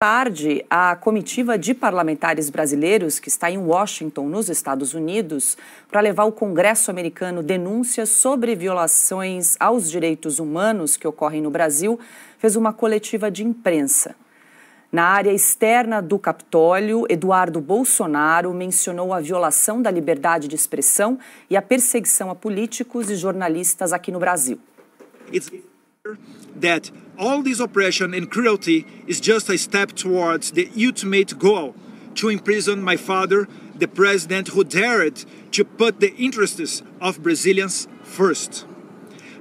tarde, a comitiva de parlamentares brasileiros que está em Washington, nos Estados Unidos, para levar ao Congresso americano denúncias sobre violações aos direitos humanos que ocorrem no Brasil, fez uma coletiva de imprensa. Na área externa do Capitólio, Eduardo Bolsonaro mencionou a violação da liberdade de expressão e a perseguição a políticos e jornalistas aqui no Brasil. It's... that all this oppression and cruelty is just a step towards the ultimate goal to imprison my father, the president who dared to put the interests of Brazilians first.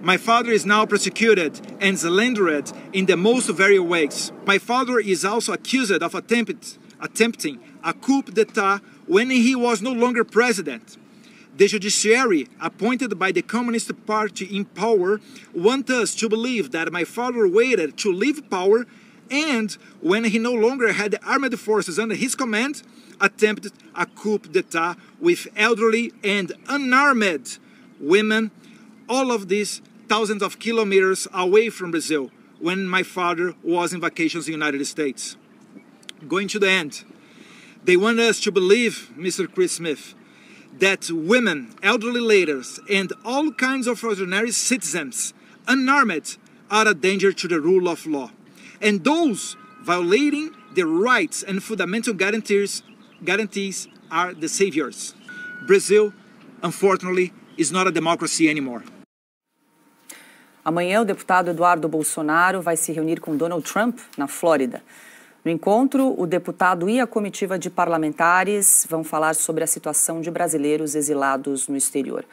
My father is now prosecuted and slandered in the most varied ways. My father is also accused of attempt, attempting a coup d'etat when he was no longer president. The judiciary, appointed by the Communist Party in power, want us to believe that my father waited to leave power and, when he no longer had the armed forces under his command, attempted a coup d'etat with elderly and unarmed women, all of this thousands of kilometers away from Brazil, when my father was in vacations in the United States. Going to the end, they want us to believe, Mr. Chris Smith, that women, elderly leaders, and all kinds of ordinary citizens, unarmed, are a danger to the rule of law. And those violating the rights and fundamental guarantees, guarantees are the saviors. Brazil, unfortunately, is not a democracy anymore. Amanhã, o deputado Eduardo Bolsonaro vai se reunir com Donald Trump na Flórida. No encontro, o deputado e a comitiva de parlamentares vão falar sobre a situação de brasileiros exilados no exterior.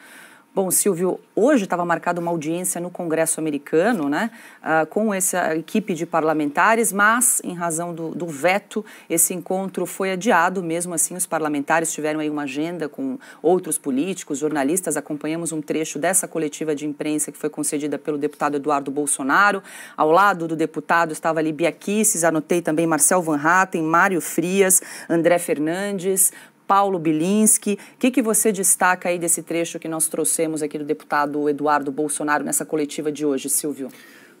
Bom, Silvio, hoje estava marcada uma audiência no Congresso americano, né, uh, com essa equipe de parlamentares, mas em razão do, do, veto, esse encontro foi adiado. Mesmo assim, os parlamentares tiveram aí uma agenda com outros políticos, jornalistas. Acompanhamos um trecho dessa coletiva de imprensa que foi concedida pelo deputado Eduardo Bolsonaro. Ao lado do deputado estava ali Bia Kicis, anotei também Marcel Van Hatten, Mário Frias, André Fernandes, Paulo Bilinski. O que, que você destaca aí desse trecho que nós trouxemos aqui do deputado Eduardo Bolsonaro nessa coletiva de hoje, Silvio?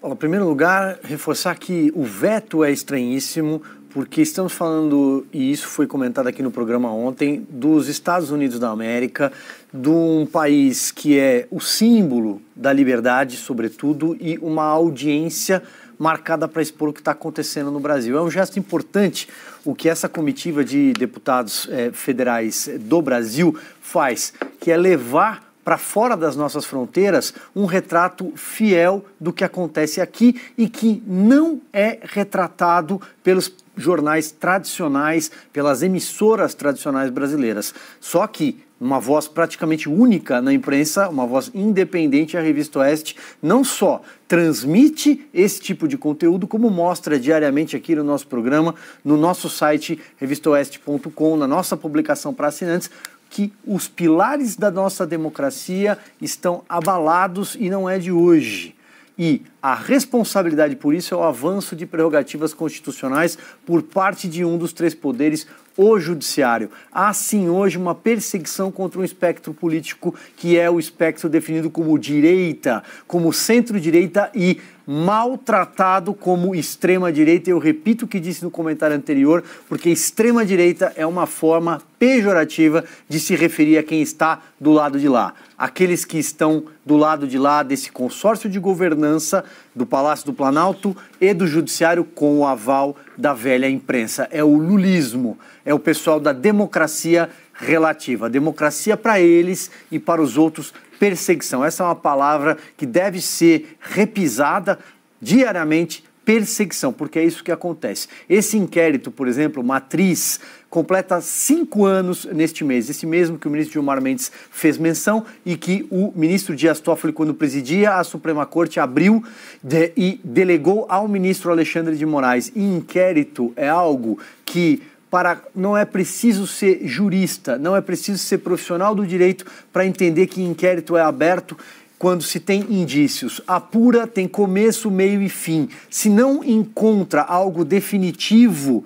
Bom, em primeiro lugar, reforçar que o veto é estranhíssimo, porque estamos falando, e isso foi comentado aqui no programa ontem, dos Estados Unidos da América, de um país que é o símbolo da liberdade, sobretudo, e uma audiência marcada para expor o que está acontecendo no Brasil. É um gesto importante o que essa comitiva de deputados eh, federais eh, do Brasil faz, que é levar para fora das nossas fronteiras um retrato fiel do que acontece aqui e que não é retratado pelos jornais tradicionais, pelas emissoras tradicionais brasileiras. Só que uma voz praticamente única na imprensa, uma voz independente, a Revista Oeste não só transmite esse tipo de conteúdo, como mostra diariamente aqui no nosso programa, no nosso site revistoeste.com, na nossa publicação para assinantes, que os pilares da nossa democracia estão abalados e não é de hoje. E a responsabilidade por isso é o avanço de prerrogativas constitucionais por parte de um dos três poderes o judiciário. Há sim hoje uma perseguição contra um espectro político que é o espectro definido como direita, como centro-direita e maltratado como extrema-direita. Eu repito o que disse no comentário anterior, porque extrema-direita é uma forma pejorativa de se referir a quem está do lado de lá. Aqueles que estão do lado de lá desse consórcio de governança do Palácio do Planalto e do Judiciário com o aval da velha imprensa. É o lulismo, é o pessoal da democracia relativa. Democracia para eles e para os outros, perseguição. Essa é uma palavra que deve ser repisada diariamente perseguição, porque é isso que acontece. Esse inquérito, por exemplo, Matriz, completa cinco anos neste mês, esse mesmo que o ministro Gilmar Mendes fez menção e que o ministro Dias Toffoli, quando presidia a Suprema Corte, abriu de, e delegou ao ministro Alexandre de Moraes. E inquérito é algo que para não é preciso ser jurista, não é preciso ser profissional do direito para entender que inquérito é aberto quando se tem indícios, apura, tem começo, meio e fim. Se não encontra algo definitivo,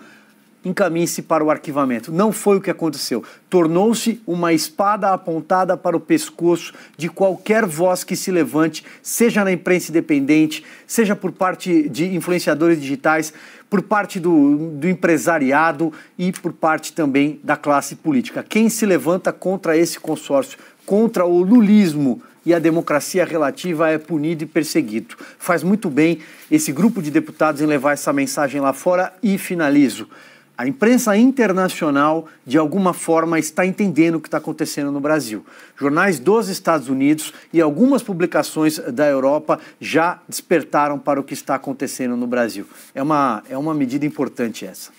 encaminhe-se para o arquivamento. Não foi o que aconteceu. Tornou-se uma espada apontada para o pescoço de qualquer voz que se levante, seja na imprensa independente, seja por parte de influenciadores digitais, por parte do, do empresariado e por parte também da classe política. Quem se levanta contra esse consórcio, contra o lulismo, e a democracia relativa é punido e perseguido. Faz muito bem esse grupo de deputados em levar essa mensagem lá fora e finalizo. A imprensa internacional, de alguma forma, está entendendo o que está acontecendo no Brasil. Jornais dos Estados Unidos e algumas publicações da Europa já despertaram para o que está acontecendo no Brasil. É uma, é uma medida importante essa.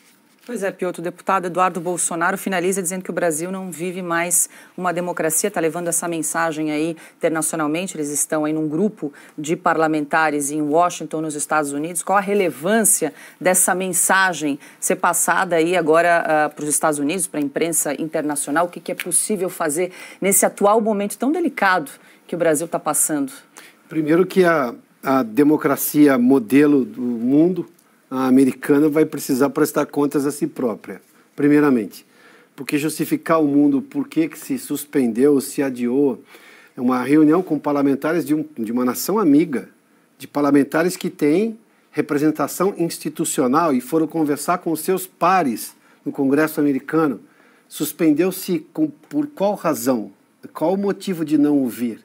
Pois é, Pioto, o deputado Eduardo Bolsonaro finaliza dizendo que o Brasil não vive mais uma democracia, está levando essa mensagem aí internacionalmente, eles estão aí num grupo de parlamentares em Washington, nos Estados Unidos. Qual a relevância dessa mensagem ser passada aí agora uh, ah, para os Estados Unidos, para a imprensa internacional? O que, que é possível fazer nesse atual momento tão delicado que o Brasil está passando? Primeiro que a, a democracia modelo do mundo a americana vai precisar prestar contas a si própria, primeiramente. Porque justificar o mundo por que, que se suspendeu, se adiou, é uma reunião com parlamentares de, um, de uma nação amiga, de parlamentares que têm representação institucional e foram conversar com seus pares no Congresso americano. Suspendeu-se por qual razão? Qual o motivo de não ouvir?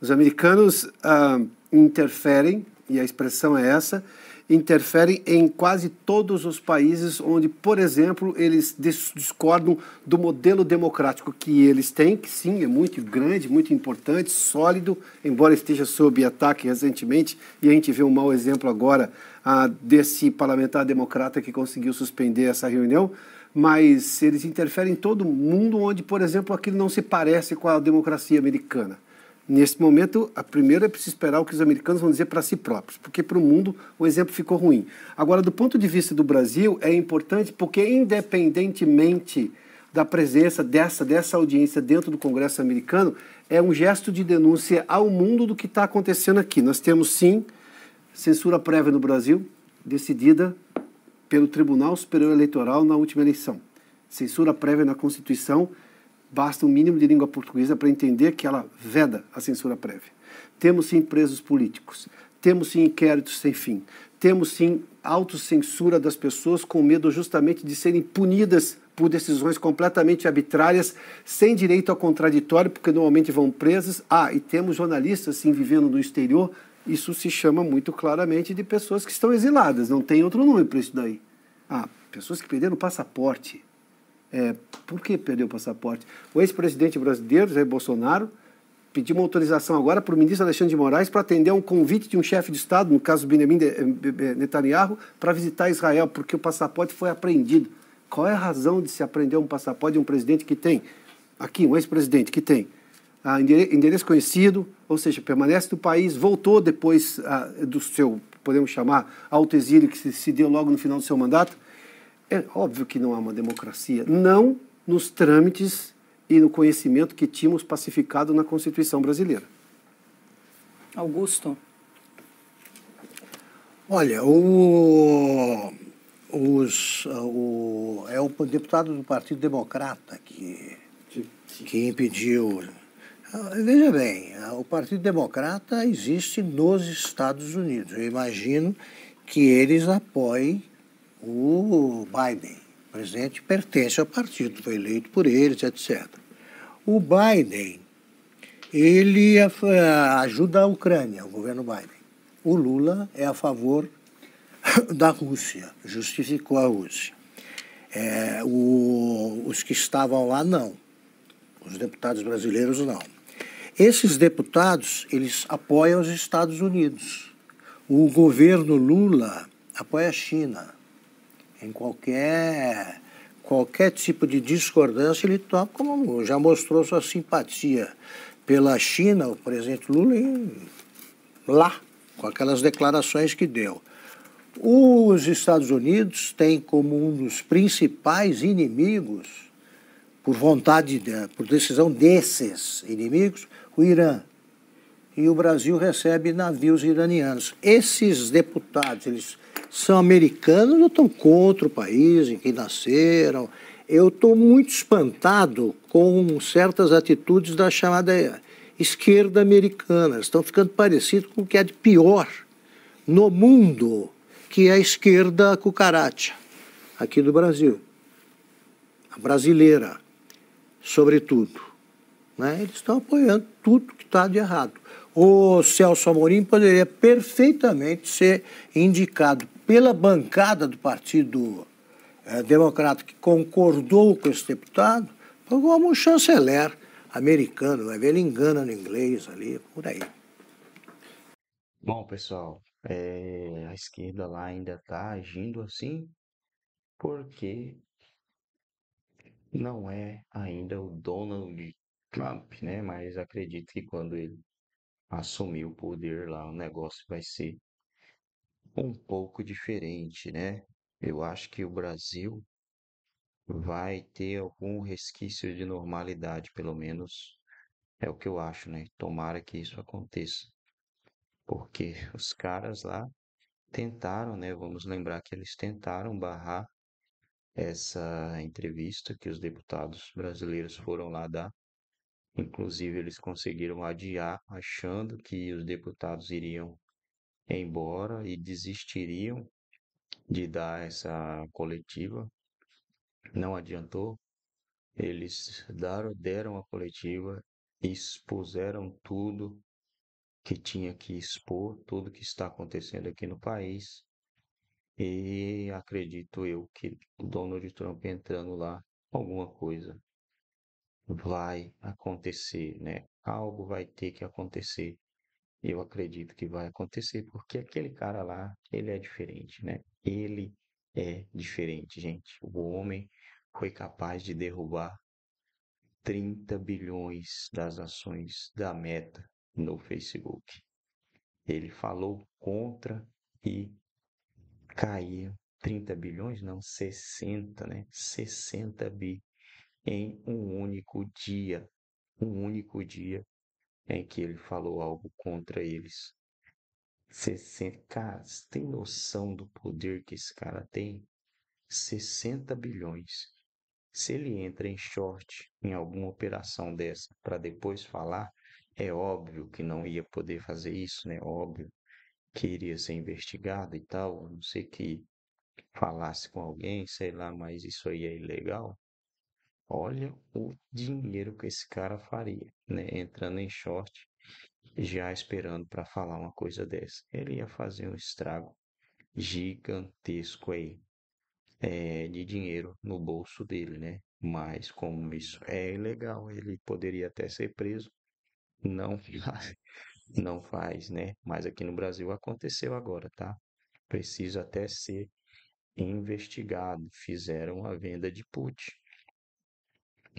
Os americanos ah, interferem, e a expressão é essa, interferem em quase todos os países onde, por exemplo, eles discordam do modelo democrático que eles têm, que sim, é muito grande, muito importante, sólido, embora esteja sob ataque recentemente, e a gente vê um mau exemplo agora ah, desse parlamentar democrata que conseguiu suspender essa reunião, mas eles interferem em todo mundo onde, por exemplo, aquilo não se parece com a democracia americana. Nesse momento, a primeira é preciso esperar o que os americanos vão dizer para si próprios, porque para o mundo o exemplo ficou ruim. Agora, do ponto de vista do Brasil, é importante porque, independentemente da presença dessa, dessa audiência dentro do Congresso americano, é um gesto de denúncia ao mundo do que está acontecendo aqui. Nós temos, sim, censura prévia no Brasil, decidida pelo Tribunal Superior Eleitoral na última eleição. Censura prévia na Constituição, Basta um mínimo de língua portuguesa para entender que ela veda a censura prévia. Temos sim presos políticos, temos sim inquéritos sem fim, temos sim autocensura das pessoas com medo justamente de serem punidas por decisões completamente arbitrárias, sem direito ao contraditório, porque normalmente vão presas Ah, e temos jornalistas sim vivendo no exterior. Isso se chama muito claramente de pessoas que estão exiladas, não tem outro nome para isso daí. Ah, pessoas que perderam o passaporte, é, por que perdeu o passaporte? O ex-presidente brasileiro, Jair Bolsonaro, pediu uma autorização agora para o ministro Alexandre de Moraes para atender a um convite de um chefe de Estado, no caso Benjamin eh, Netanyahu, para visitar Israel, porque o passaporte foi apreendido. Qual é a razão de se apreender um passaporte de um presidente que tem, aqui, um ex-presidente que tem, ah, endereço conhecido, ou seja, permanece no país, voltou depois ah, do seu, podemos chamar, autoexílio que se, se deu logo no final do seu mandato, é óbvio que não há uma democracia, não nos trâmites e no conhecimento que tínhamos pacificado na Constituição brasileira. Augusto. Olha, o, os, o, é o deputado do Partido Democrata que, que impediu. Veja bem, o Partido Democrata existe nos Estados Unidos. Eu imagino que eles apoiem o Biden, presidente, pertence ao partido, foi eleito por eles, etc. O Biden, ele é, é, ajuda a Ucrânia, o governo Biden. O Lula é a favor da Rússia, justificou a Rússia. É, o, os que estavam lá, não. Os deputados brasileiros, não. Esses deputados, eles apoiam os Estados Unidos. O governo Lula apoia a China. Em qualquer qualquer tipo de discordância, ele toma como já mostrou sua simpatia pela China, o presidente Lula, em, lá, com aquelas declarações que deu. Os Estados Unidos têm como um dos principais inimigos, por vontade, de, por decisão desses inimigos, o Irã. E o Brasil recebe navios iranianos. Esses deputados, eles são americanos ou estão contra o país em que nasceram. Eu estou muito espantado com certas atitudes da chamada esquerda americana. Eles estão ficando parecidos com o que é de pior no mundo, que é a esquerda cucaracha, aqui do Brasil. A brasileira, sobretudo. Né? Eles estão apoiando tudo que está de errado o Celso Amorim poderia perfeitamente ser indicado pela bancada do Partido é, Democrata que concordou com esse deputado como um chanceler americano, vai né? ver, ele engana no inglês ali, por aí. Bom, pessoal, é, a esquerda lá ainda está agindo assim porque não é ainda o Donald Trump, né? Mas acredito que quando ele assumir o poder lá, o negócio vai ser um pouco diferente, né? Eu acho que o Brasil vai ter algum resquício de normalidade, pelo menos é o que eu acho, né? Tomara que isso aconteça. Porque os caras lá tentaram, né? Vamos lembrar que eles tentaram barrar essa entrevista que os deputados brasileiros foram lá dar Inclusive, eles conseguiram adiar, achando que os deputados iriam embora e desistiriam de dar essa coletiva. Não adiantou. Eles deram, deram a coletiva, expuseram tudo que tinha que expor, tudo que está acontecendo aqui no país. E acredito eu que o Donald Trump entrando lá, alguma coisa vai acontecer, né? Algo vai ter que acontecer. Eu acredito que vai acontecer, porque aquele cara lá, ele é diferente, né? Ele é diferente, gente. O homem foi capaz de derrubar 30 bilhões das ações da Meta no Facebook. Ele falou contra e caiu 30 bilhões, não 60, né? 60 bi em um único dia, um único dia em que ele falou algo contra eles. Você, cara, você tem noção do poder que esse cara tem? 60 bilhões. Se ele entra em short em alguma operação dessa para depois falar, é óbvio que não ia poder fazer isso, né? Óbvio que iria ser investigado e tal, a não ser que falasse com alguém, sei lá, mas isso aí é ilegal. Olha o dinheiro que esse cara faria, né? Entrando em short, já esperando para falar uma coisa dessa. Ele ia fazer um estrago gigantesco aí é, de dinheiro no bolso dele, né? Mas como isso é ilegal, ele poderia até ser preso. Não faz, não faz, né? Mas aqui no Brasil aconteceu agora, tá? Precisa até ser investigado. Fizeram a venda de put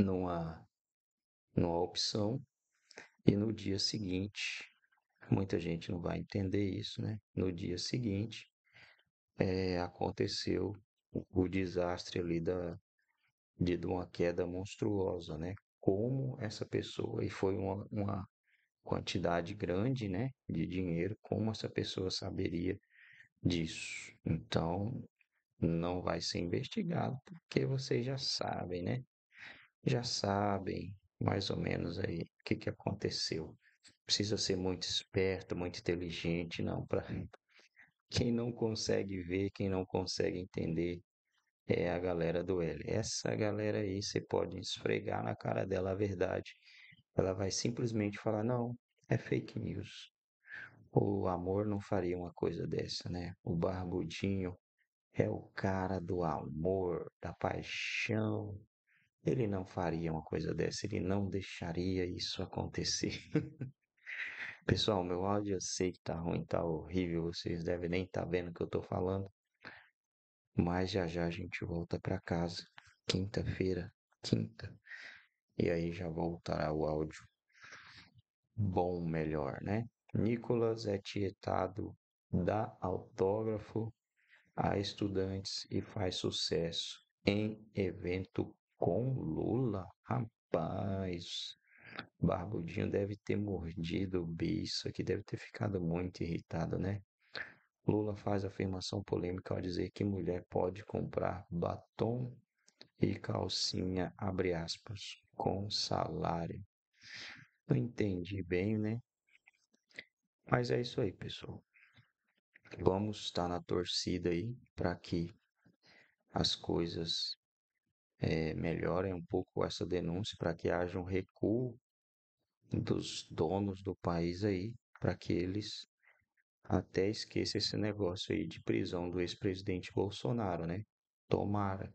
não há, não há opção. E no dia seguinte, muita gente não vai entender isso, né? No dia seguinte, é, aconteceu o, desastre ali da, de, de uma queda monstruosa, né? Como essa pessoa, e foi uma, uma quantidade grande, né, de dinheiro, como essa pessoa saberia disso? Então, não vai ser investigado, porque vocês já sabem, né? já sabem mais ou menos aí o que, que aconteceu. Precisa ser muito esperto, muito inteligente, não, para quem não consegue ver, quem não consegue entender, é a galera do L. Essa galera aí, você pode esfregar na cara dela a verdade. Ela vai simplesmente falar: não, é fake news. O amor não faria uma coisa dessa, né? O barbudinho é o cara do amor, da paixão, ele não faria uma coisa dessa, ele não deixaria isso acontecer. Pessoal, meu áudio eu sei que tá ruim, tá horrível, vocês devem nem estar tá vendo o que eu tô falando. Mas já já a gente volta para casa, quinta-feira, quinta. E aí já voltará o áudio bom, melhor, né? Nicolas é tietado, dá autógrafo a estudantes e faz sucesso em evento com Lula? Rapaz, Barbudinho deve ter mordido o bicho aqui, deve ter ficado muito irritado, né? Lula faz afirmação polêmica ao dizer que mulher pode comprar batom e calcinha, abre aspas, com salário. Não entendi bem, né? Mas é isso aí, pessoal. Vamos estar na torcida aí para que as coisas é, eh, melhorem um pouco essa denúncia para que haja um recuo dos donos do país aí, para que eles até esqueçam esse negócio aí de prisão do ex-presidente Bolsonaro, né? Tomara.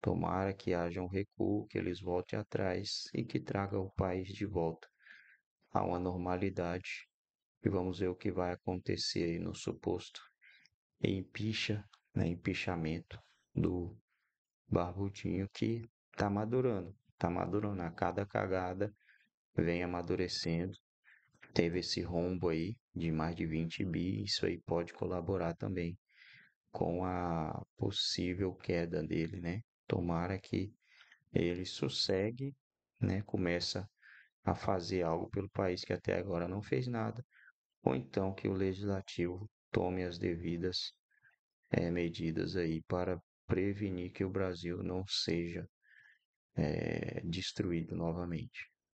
Tomara que haja um recuo, que eles voltem atrás e que traga o país de volta a uma normalidade. E vamos ver o que vai acontecer aí no suposto impeachment, né, impeachment do barbudinho que tá madurando, tá madurando. A cada cagada vem amadurecendo. Teve esse rombo aí de mais de 20 bi, isso aí pode colaborar também com a possível queda dele, né? Tomara que ele sossegue, né? Começa a fazer algo pelo país que até agora não fez nada, ou então que o legislativo tome as devidas é, medidas aí para prevenir que o Brasil não seja é, destruído novamente.